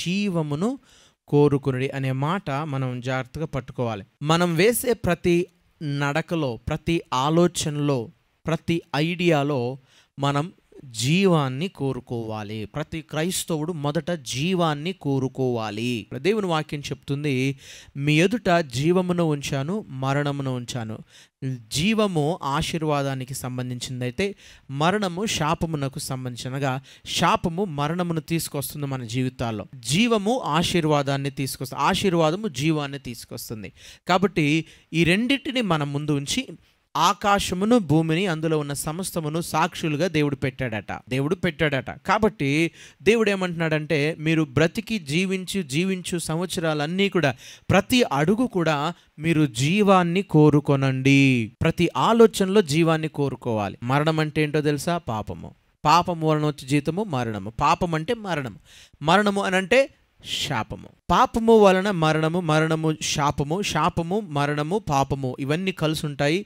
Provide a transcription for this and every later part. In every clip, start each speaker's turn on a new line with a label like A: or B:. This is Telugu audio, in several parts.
A: జీవమును కోరుకునుడి అనే మాట మనం జాగ్రత్తగా పట్టుకోవాలి మనం వేసే ప్రతి నడకలో ప్రతి ఆలోచనలో ప్రతి ఐడియాలో మనం జీవాన్ని కోరుకోవాలి ప్రతి క్రైస్తవుడు మొదట జీవాన్ని కోరుకోవాలి దేవుని వాక్యం చెప్తుంది మీ ఎదుట జీవమును ఉంచాను మరణమును ఉంచాను జీవము ఆశీర్వాదానికి సంబంధించిందైతే మరణము శాపమునకు సంబంధించినగా శాపము మరణమును తీసుకొస్తుంది మన జీవితాల్లో జీవము ఆశీర్వాదాన్ని తీసుకొస్తుంది ఆశీర్వాదము జీవాన్ని తీసుకొస్తుంది కాబట్టి ఈ రెండింటిని మన ముందు ఉంచి ఆకాశమును భూమిని అందులో ఉన్న సమస్తమును సాక్షులుగా దేవుడు పెట్టాడట దేవుడు పెట్టాడట కాబట్టి దేవుడు ఏమంటున్నాడంటే మీరు బ్రతికి జీవించు జీవించు సంవత్సరాలన్నీ కూడా ప్రతి అడుగు కూడా మీరు జీవాన్ని కోరుకొనండి ప్రతి ఆలోచనలో జీవాన్ని కోరుకోవాలి మరణం అంటే ఏంటో తెలుసా పాపము పాపం వలన వచ్చే జీతము మరణము పాపం అంటే మరణము మరణము అని అంటే శాపము పాపము వలన మరణము మరణము శాపము శాపము మరణము పాపము ఇవన్నీ కలిసి ఉంటాయి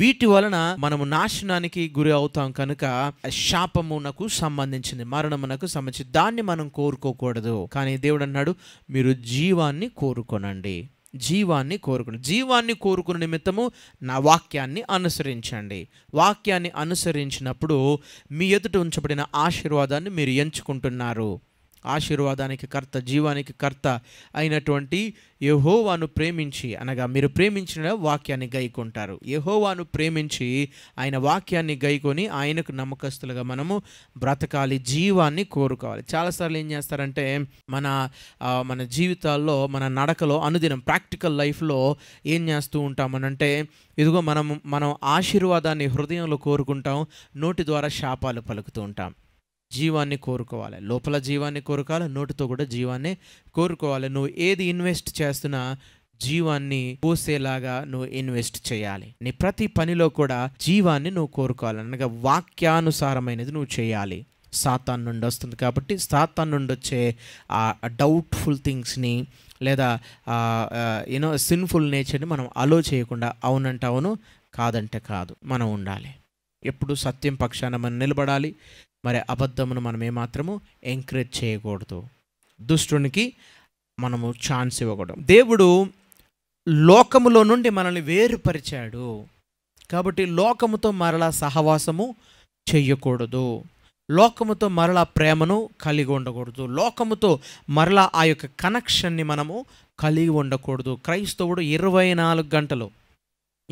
A: వీటి వలన మనము నాశనానికి గురి అవుతాం కనుక శాపమునకు సంబంధించింది మరణమునకు సంబంధించి దాన్ని మనం కోరుకోకూడదు కానీ దేవుడు అన్నాడు మీరు జీవాన్ని కోరుకోనండి జీవాన్ని కోరుకుని జీవాన్ని కోరుకున్న నిమిత్తము నా వాక్యాన్ని అనుసరించండి వాక్యాన్ని అనుసరించినప్పుడు మీ ఎదుట ఉంచబడిన ఆశీర్వాదాన్ని మీరు ఎంచుకుంటున్నారు ఆశీర్వాదానికి కర్త జీవానికి కర్త అయినటువంటి యహోవాను ప్రేమించి అనగా మీరు ప్రేమించిన వాక్యాన్ని గైకుంటారు యహోవాను ప్రేమించి ఆయన వాక్యాన్ని గైకొని ఆయనకు నమ్మకస్తులుగా మనము బ్రతకాలి జీవాన్ని కోరుకోవాలి చాలాసార్లు ఏం చేస్తారంటే మన మన జీవితాల్లో మన నడకలో అనుదినం ప్రాక్టికల్ లైఫ్లో ఏం చేస్తూ ఉంటామనంటే ఇదిగో మనం మనం ఆశీర్వాదాన్ని హృదయంలో కోరుకుంటాం నోటి ద్వారా శాపాలు పలుకుతూ ఉంటాం జీవాన్ని కోరుకోవాలి లోపల జీవాన్ని కోరుకోవాలి నోటితో కూడా జీవాన్ని కోరుకోవాలి నువ్వు ఏది ఇన్వెస్ట్ చేస్తున్నా జీవాన్ని పోసేలాగా నువ్వు ఇన్వెస్ట్ చేయాలి నీ ప్రతి పనిలో కూడా జీవాన్ని నువ్వు కోరుకోవాలి అనగా వాక్యానుసారమైనది నువ్వు చేయాలి సాతాన్ నుండి వస్తుంది కాబట్టి సాతాన్ నుండి వచ్చే ఆ డౌట్ఫుల్ థింగ్స్ని లేదా యూనో సిన్ఫుల్ నేచర్ని మనం అలో చేయకుండా అవునంటే అవును కాదంటే కాదు మనం ఉండాలి ఎప్పుడు సత్యం పక్షాన మనం నిలబడాలి మరి అబద్ధమును మనం ఏమాత్రము ఎంకరేజ్ చేయకూడదు దుష్టునికి మనము ఛాన్స్ ఇవ్వకూడదు దేవుడు లోకములో నుండి మనల్ని వేరుపరిచాడు కాబట్టి లోకముతో మరలా సహవాసము చెయ్యకూడదు లోకముతో మరలా ప్రేమను కలిగి ఉండకూడదు లోకముతో మరలా ఆ యొక్క కనెక్షన్ని మనము కలిగి ఉండకూడదు క్రైస్తవుడు ఇరవై నాలుగు గంటలు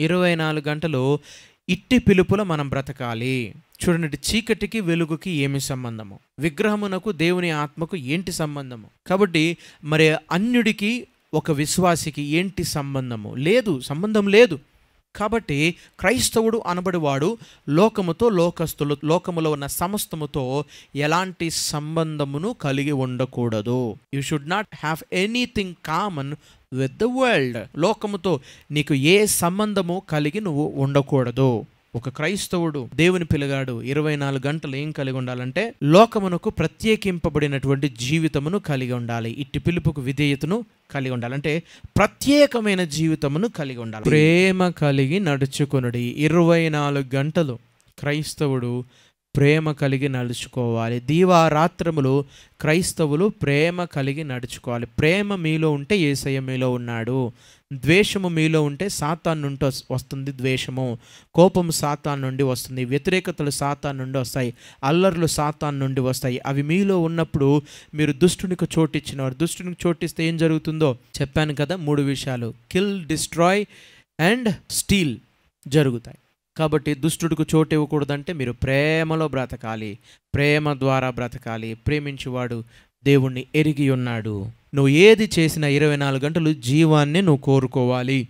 A: ఇరవై నాలుగు గంటలు ఇట్టి పిలుపులో మనం బ్రతకాలి చూడండి చీకటికి వెలుగుకి ఏమి సంబంధము విగ్రహమునకు దేవుని ఆత్మకు ఏంటి సంబంధము కాబట్టి మరి అన్యుడికి ఒక విశ్వాసికి ఏంటి సంబంధము లేదు సంబంధం లేదు కాబట్టి క్రైస్తవుడు అనబడివాడు లోకముతో లోకస్తులు లోకములో ఉన్న సమస్తముతో ఎలాంటి సంబంధమును కలిగి ఉండకూడదు you should not have anything common with the world లోకముతో నీకు ఏ సంబంధము కలిగి నువ్వు ఉండకూడదు ఒక క్రైస్తవుడు దేవుని పిలగాడు ఇరవై నాలుగు గంటలు ఏం కలిగి ఉండాలంటే లోకమునకు ప్రత్యేకింపబడినటువంటి జీవితమును కలిగి ఉండాలి ఇట్టి పిలుపుకు విధేయతను కలిగి ఉండాలంటే ప్రత్యేకమైన జీవితమును కలిగి ఉండాలి ప్రేమ కలిగి నడుచుకునుడి ఇరవై నాలుగు గంటలు క్రైస్తవుడు ప్రేమ కలిగి నడుచుకోవాలి దీవారాత్రములు క్రైస్తవులు ప్రేమ కలిగి నడుచుకోవాలి ప్రేమ మీలో ఉంటే ఏసయ్య మీలో ఉన్నాడు ద్వేషము మీలో ఉంటే సాతాన్ నుండి వస్తుంది ద్వేషము కోపము సాతాన్ నుండి వస్తుంది వ్యతిరేకతలు సాతాన్ నుండి వస్తాయి అల్లర్లు సాతాన్ నుండి వస్తాయి అవి మీలో ఉన్నప్పుడు మీరు దుష్టునికి చోటిచ్చినవారు దుష్టునికి చోటిస్తే ఏం జరుగుతుందో చెప్పాను కదా మూడు విషయాలు కిల్ డిస్ట్రాయ్ అండ్ స్టీల్ జరుగుతాయి కాబట్టి దుష్టుడికి చోటు ఇవ్వకూడదంటే మీరు ప్రేమలో బ్రతకాలి ప్రేమ ద్వారా బ్రతకాలి ప్రేమించేవాడు దేవుణ్ణి ఎరిగి ఉన్నాడు నువ్వు ఏది చేసిన ఇరవై నాలుగు గంటలు జీవాన్ని నువ్వు కోరుకోవాలి